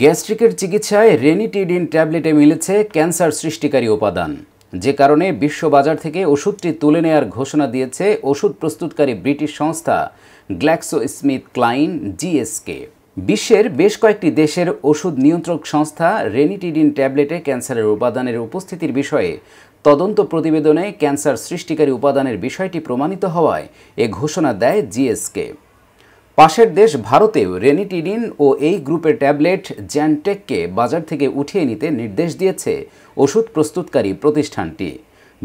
গ্যাস্ট্রিকের চিকিৎসায় রেনিটিডিন ট্যাবলেটে মিলেছে ক্যান্সার সৃষ্টিকারী উপাদান যে কারণে বিশ্ববাজার থেকে ওষুধটি তুলে নেয়ার ঘোষণা দিয়েছে ওষুধ প্রস্তুতকারী ব্রিটিশ সংস্থা গ্ল্যাক্সো স্মিথ ক্লাইন জিএসকে বিশ্বের বেশ কয়েকটি দেশের ওষুধ নিয়ন্ত্রক সংস্থা রেনিটিডিন ট্যাবলেটে ক্যান্সারের উপাদানের উপস্থিতির বিষয়ে তদন্ত প্রতিবেদনে ক্যান্সার সৃষ্টিকারী উপাদানের বিষয়টি প্রমাণিত হওয়ায় এ ঘোষণা দেয় জিএসকে পাশের দেশ ভারতেও রেনিটিডিন ও এই গ্রুপের ট্যাবলেট জ্যানটেককে বাজার থেকে উঠিয়ে নিতে নির্দেশ দিয়েছে ওষুধ প্রস্তুতকারী প্রতিষ্ঠানটি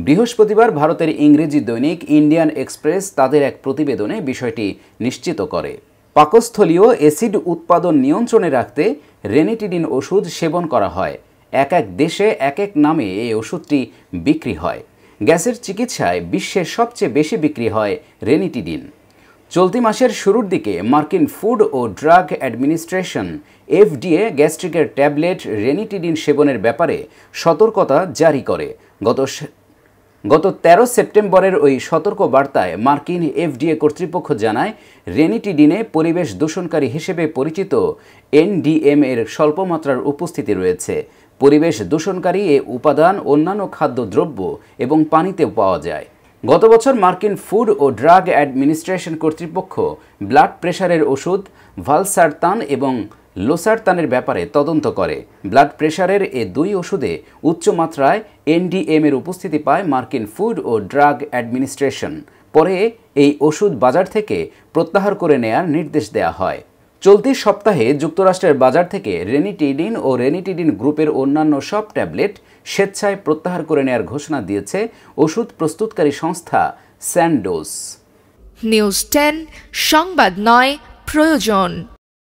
বৃহস্পতিবার ভারতের ইংরেজি দৈনিক ইন্ডিয়ান এক্সপ্রেস তাদের এক প্রতিবেদনে বিষয়টি নিশ্চিত করে পাকস্থলীয় অ্যাসিড উৎপাদন নিয়ন্ত্রণে রাখতে রেনিটিডিন ওষুধ সেবন করা হয় এক এক দেশে এক এক নামে এই ওষুধটি বিক্রি হয় গ্যাসের চিকিৎসায় বিশ্বের সবচেয়ে বেশি বিক্রি হয় রেনিটিডিন চলতি মাসের শুরুর দিকে মার্কিন ফুড ও ড্রাগ অ্যাডমিনিস্ট্রেশন এফডিএ গ্যাস্ট্রিকের ট্যাবলেট রেনিটিডিন সেবনের ব্যাপারে সতর্কতা জারি করে গত গত ১৩ সেপ্টেম্বরের ওই সতর্ক বার্তায় মার্কিন এফডিএ কর্তৃপক্ষ জানায় রেনিটিডিনে পরিবেশ দূষণকারী হিসেবে পরিচিত এনডিএম এর স্বল্পমাত্রার উপস্থিতি রয়েছে পরিবেশ দূষণকারী এ উপাদান অন্যান্য খাদ্যদ্রব্য এবং পানিতেও পাওয়া যায় গত বছর মার্কিন ফুড ও ড্রাগ অ্যাডমিনিস্ট্রেশন কর্তৃপক্ষ ব্লাড প্রেশারের ওষুধ ভালসারতান এবং লোসারতানের ব্যাপারে তদন্ত করে ব্লাড প্রেশারের এ দুই ওষুধে উচ্চ মাত্রায় এনডিএম এর উপস্থিতি পায় মার্কিন ফুড ও ড্রাগ অ্যাডমিনিস্ট্রেশন পরে এই ওষুধ বাজার থেকে প্রত্যাহার করে নেয়ার নির্দেশ দেয়া হয় চলতি সপ্তাহে যুক্তরাষ্ট্রের বাজার থেকে রেনিটিডিন ও রেনিটিডিন গ্রুপের অন্যান্য সব ট্যাবলেট স্বেচ্ছায় প্রত্যাহার করে নেওয়ার ঘোষণা দিয়েছে ওষুধ প্রস্তুতকারী সংস্থা স্যান্ডোস নিউজ টেন সংবাদ নয় প্রয়োজন